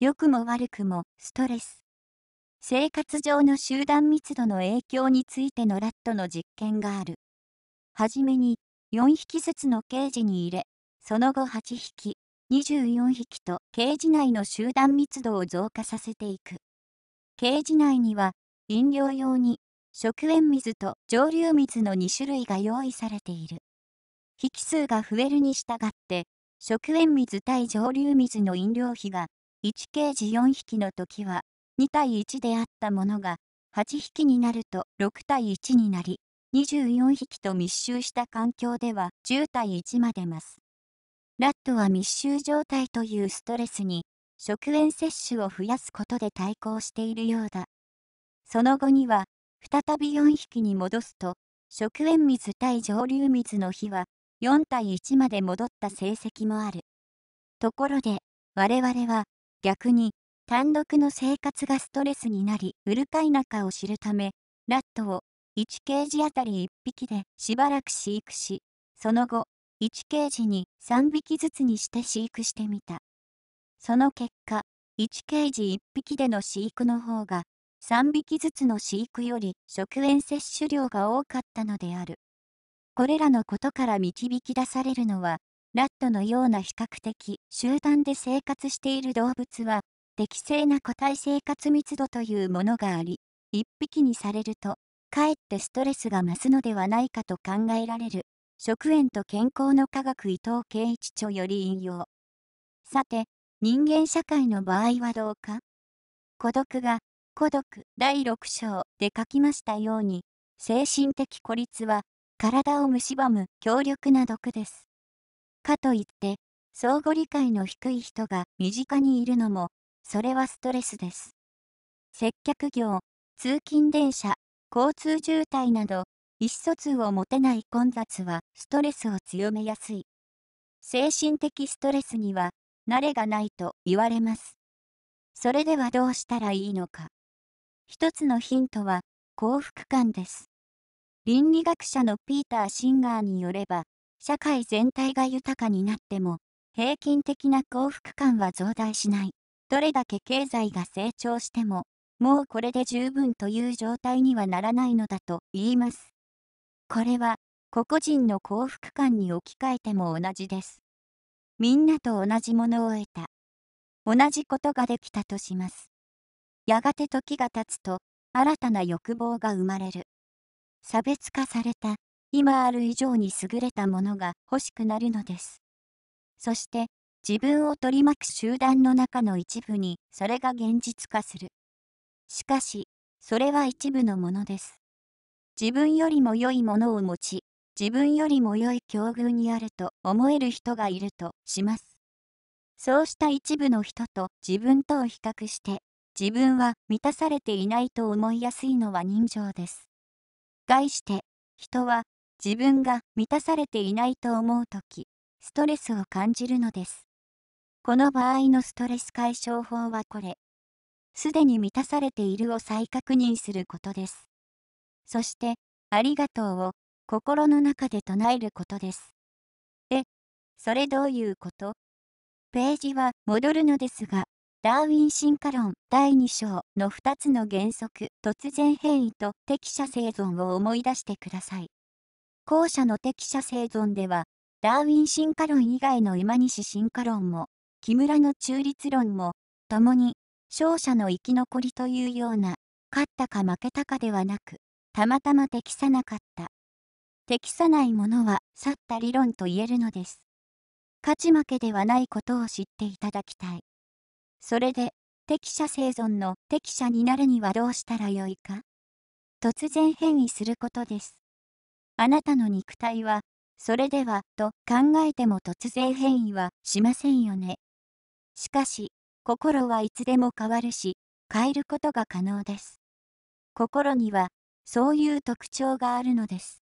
良くも悪くもストレス生活上の集団密度の影響についてのラットの実験があるはじめに4匹ずつのケージに入れその後8匹24匹とケージ内の集団密度を増加させていくケージ内には飲料用に食塩水と蒸留水の2種類が用意されている匹数が増えるに従って食塩水対蒸留水の飲料費が1ケージ4匹の時は2対1であったものが8匹になると6対1になり24匹と密集した環境では10対1までます。ラットは密集状態というストレスに食塩摂取を増やすことで対抗しているようだ。その後には再び4匹に戻すと食塩水対蒸留水の比は4対1まで戻った成績もある。ところで我々は逆に、単独の生活がストレスになり、うるかいナを知るため、ラットを1ケージあたり1匹でしばらく飼育し、その後、1ケージに3匹ずつにして飼育してみた。その結果、1ケージ1匹での飼育の方が、3匹ずつの飼育より食塩摂取量が多かったのである。これらのことから導き出されるのは、ラットのような比較的集団で生活している動物は、適正な個体生活密度というものがあり、一匹にされると、かえってストレスが増すのではないかと考えられる、食塩と健康の科学伊藤圭一著より引用。さて、人間社会の場合はどうか孤独が、孤独第6章で書きましたように、精神的孤立は、体を蝕む強力な毒です。かといって、相互理解の低い人が身近にいるのも、それはストレスです。接客業、通勤電車、交通渋滞など、意思疎通を持てない混雑はストレスを強めやすい。精神的ストレスには、慣れがないと言われます。それではどうしたらいいのか。一つのヒントは、幸福感です。倫理学者のピーター・シンガーによれば、社会全体が豊かになっても、平均的な幸福感は増大しない。どれだけ経済が成長しても、もうこれで十分という状態にはならないのだと言います。これは、個々人の幸福感に置き換えても同じです。みんなと同じものを得た。同じことができたとします。やがて時が経つと、新たな欲望が生まれる。差別化された今ある以上に優れたものが欲しくなるのです。そして、自分を取り巻く集団の中の一部にそれが現実化する。しかし、それは一部のものです。自分よりも良いものを持ち、自分よりも良い境遇にあると思える人がいるとします。そうした一部の人と自分とを比較して、自分は満たされていないと思いやすいのは人情です。概して、人は自分が満たされていないと思う時ストレスを感じるのですこの場合のストレス解消法はこれすでに満たされているを再確認することですそしてありがとうを心の中で唱えることですでそれどういうことページは戻るのですがダーウィン進化論第2章の2つの原則突然変異と適者生存を思い出してください後者の適者生存では、ダーウィン進化論以外の今西進化論も、木村の中立論も、共に、勝者の生き残りというような、勝ったか負けたかではなく、たまたま適さなかった。適さないものは去った理論と言えるのです。勝ち負けではないことを知っていただきたい。それで、適者生存の適者になるにはどうしたらよいか。突然変異することです。あなたの肉体は、それでは、と考えても突然変異はしませんよね。しかし、心はいつでも変わるし、変えることが可能です。心には、そういう特徴があるのです。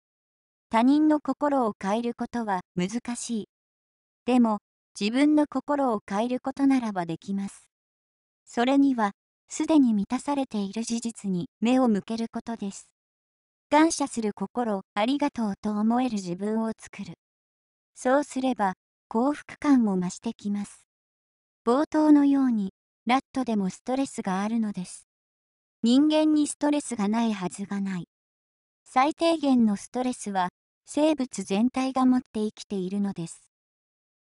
他人の心を変えることは難しい。でも、自分の心を変えることならばできます。それには、すでに満たされている事実に目を向けることです。感謝する心、ありがとうと思える自分を作る。そうすれば、幸福感も増してきます。冒頭のように、ラットでもストレスがあるのです。人間にストレスがないはずがない。最低限のストレスは、生物全体が持って生きているのです。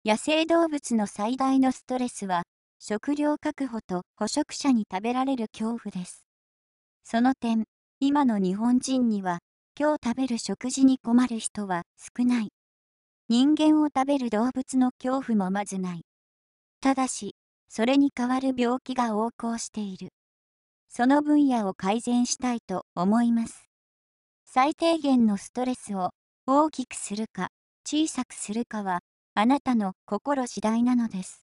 野生動物の最大のストレスは、食料確保と捕食者に食べられる恐怖です。その点、今の日本人には、今日食べる食事に困る人は少ない。人間を食べる動物の恐怖もまずない。ただし、それに代わる病気が横行している。その分野を改善したいと思います。最低限のストレスを大きくするか小さくするかはあなたの心次第なのです。